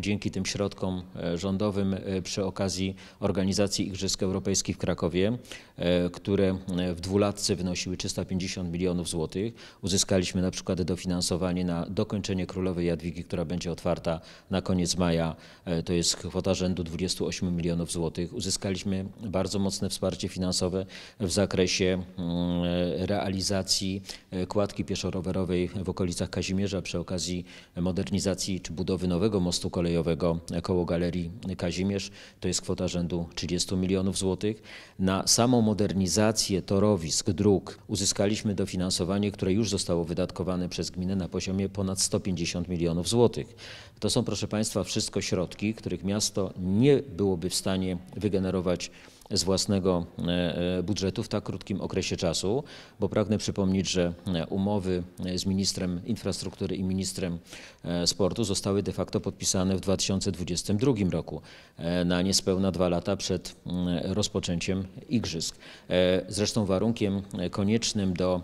dzięki tym środkom e, rządowym e, przy okazji organizacji Igrzysk Europejskich w Krakowie, e, które w dwulatce wynosiły 350 milionów złotych. Uzyskaliśmy na przykład dofinansowanie na dokończenie Królowej Jadwigi, która będzie otwarta na koniec maja. To jest kwota rzędu 28 milionów złotych. Uzyskaliśmy bardzo mocne wsparcie finansowe w zakresie mm, realizacji kładki pieszo-rowerowej w okolicach Kazimierza przy okazji modernizacji czy budowy nowego mostu Kolejowego koło Galerii Kazimierz. To jest kwota rzędu 30 milionów złotych. Na samą modernizację torowisk, dróg uzyskaliśmy dofinansowanie, które już zostało wydatkowane przez gminę na poziomie ponad 150 milionów złotych. To są, proszę Państwa, wszystko środki, których miasto nie byłoby w stanie wygenerować z własnego e, e, budżetu w tak krótkim okresie czasu, bo pragnę przypomnieć, że e, umowy z ministrem infrastruktury i ministrem sportu zostały de facto podpisane w 2022 roku, na niespełna dwa lata przed rozpoczęciem igrzysk. Zresztą warunkiem koniecznym do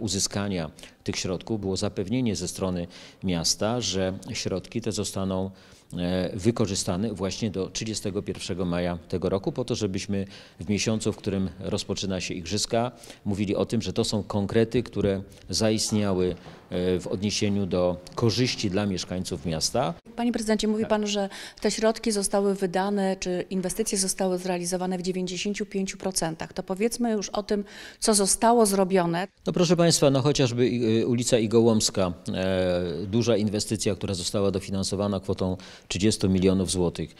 uzyskania tych środków było zapewnienie ze strony miasta, że środki te zostaną E, wykorzystany właśnie do 31 maja tego roku, po to, żebyśmy w miesiącu, w którym rozpoczyna się Igrzyska, mówili o tym, że to są konkrety, które zaistniały E, w odniesieniu do korzyści dla mieszkańców miasta. Panie prezydencie, mówi tak. pan, że te środki zostały wydane, czy inwestycje zostały zrealizowane w 95%. To powiedzmy już o tym, co zostało zrobione. No proszę państwa, no chociażby e, ulica Igołomska, e, duża inwestycja, która została dofinansowana kwotą 30 milionów złotych.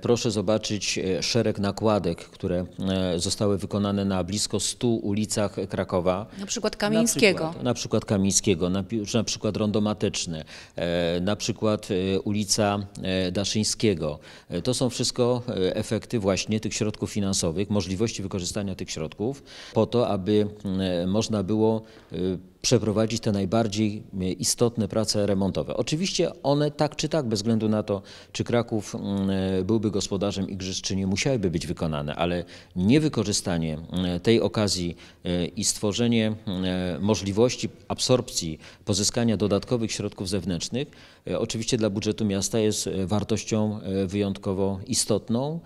Proszę zobaczyć szereg nakładek, które zostały wykonane na blisko 100 ulicach Krakowa. Na przykład Kamińskiego. Na przykład, na przykład Kamińskiego na, na przykład rondomatyczny, e, na przykład e, ulica e, Daszyńskiego. To są wszystko efekty właśnie tych środków finansowych, możliwości wykorzystania tych środków po to, aby można było przeprowadzić te najbardziej istotne prace remontowe. Oczywiście one tak czy tak, bez względu na to, czy Kraków byłby gospodarzem igrzysk, czy nie, musiałyby być wykonane, ale niewykorzystanie tej okazji i stworzenie możliwości absorpcji pozyskania dodatkowych środków zewnętrznych, e, oczywiście dla budżetu miasta jest e, wartością e, wyjątkowo istotną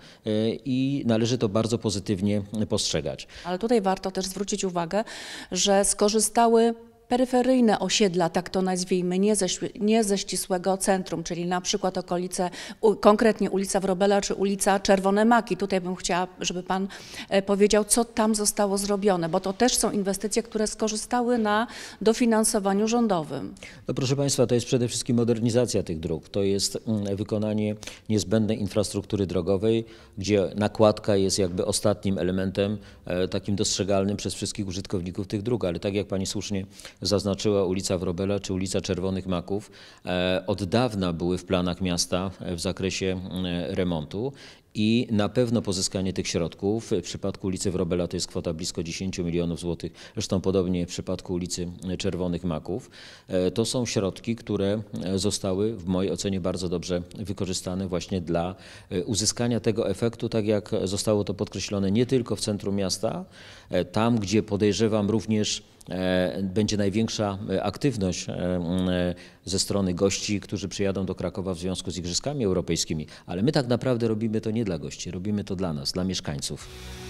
i należy to bardzo pozytywnie postrzegać. Ale tutaj warto też zwrócić uwagę, że skorzystały peryferyjne osiedla, tak to nazwijmy, nie ze, nie ze ścisłego centrum, czyli na przykład okolice, u, konkretnie ulica Wrobela czy ulica Czerwone Maki. Tutaj bym chciała, żeby Pan e, powiedział, co tam zostało zrobione, bo to też są inwestycje, które skorzystały na dofinansowaniu rządowym. No proszę Państwa, to jest przede wszystkim modernizacja tych dróg. To jest mm, wykonanie niezbędnej infrastruktury drogowej, gdzie nakładka jest jakby ostatnim elementem e, takim dostrzegalnym przez wszystkich użytkowników tych dróg. Ale tak jak Pani słusznie zaznaczyła ulica Wrobela czy ulica Czerwonych Maków, e, od dawna były w planach miasta w zakresie e, remontu i na pewno pozyskanie tych środków. W przypadku ulicy Wrobela to jest kwota blisko 10 milionów złotych, zresztą podobnie w przypadku ulicy Czerwonych Maków. E, to są środki, które e, zostały w mojej ocenie bardzo dobrze wykorzystane właśnie dla e, uzyskania tego efektu, tak jak zostało to podkreślone nie tylko w centrum miasta, tam gdzie podejrzewam również będzie największa aktywność ze strony gości, którzy przyjadą do Krakowa w związku z Igrzyskami Europejskimi. Ale my tak naprawdę robimy to nie nie dla gości. Robimy to dla nas, dla mieszkańców.